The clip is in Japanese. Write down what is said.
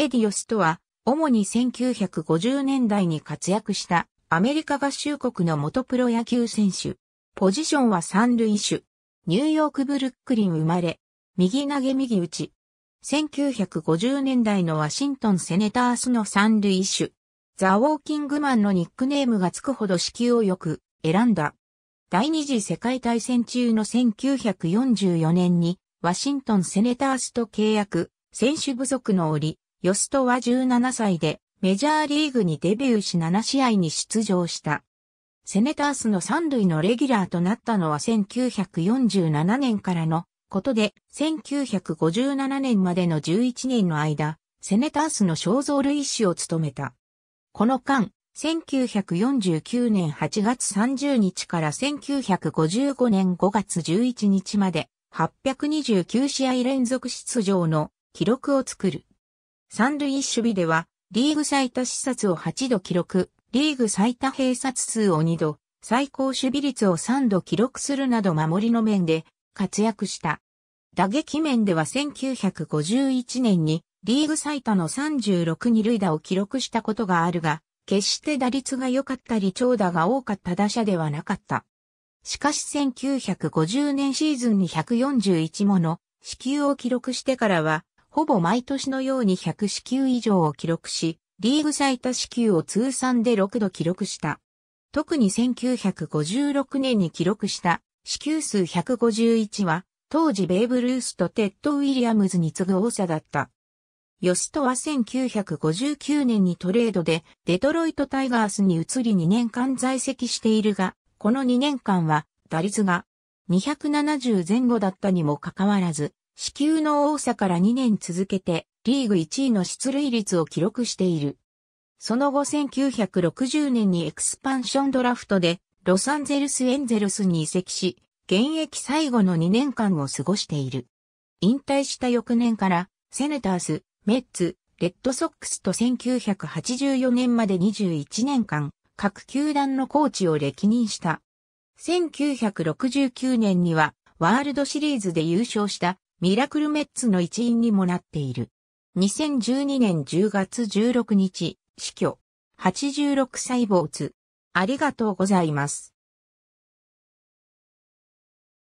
エディオスとは、主に1950年代に活躍したアメリカ合衆国の元プロ野球選手。ポジションは三塁手。ニューヨークブルックリン生まれ、右投げ右打ち。1950年代のワシントンセネタースの三塁手。ザ・ウォーキングマンのニックネームがつくほど支給をよく選んだ。第二次世界大戦中の1944年にワシントンセネタースと契約、選手不足の折、ヨストは17歳でメジャーリーグにデビューし7試合に出場した。セネタースの三塁のレギュラーとなったのは1947年からのことで、1957年までの11年の間、セネタースの肖像類師を務めた。この間、1949年8月30日から1955年5月11日まで、829試合連続出場の記録を作る。三塁守備では、リーグ最多視察を8度記録、リーグ最多閉殺数を2度、最高守備率を3度記録するなど守りの面で活躍した。打撃面では1951年にリーグ最多の36二塁打を記録したことがあるが、決して打率が良かったり長打が多かった打者ではなかった。しかし1950年シーズンに141もの支給を記録してからはほぼ毎年のように100支球以上を記録し、リーグ最多支球を通算で6度記録した。特に1956年に記録した支球数151は、当時ベーブ・ルースとテッド・ウィリアムズに次ぐ多さだった。ヨストは1959年にトレードでデトロイトタイガースに移り2年間在籍しているが、この2年間は打率が270前後だったにもかかわらず、死球の多さから2年続けてリーグ1位の出塁率を記録している。その後1960年にエクスパンションドラフトでロサンゼルスエンゼルスに移籍し、現役最後の2年間を過ごしている。引退した翌年からセネタース、メッツ、レッドソックスと1984年まで21年間、各球団のコーチを歴任した。1969年にはワールドシリーズで優勝したミラクルメッツの一員にもなっている。2012年10月16日、死去。86歳坊主。ありがとうございます。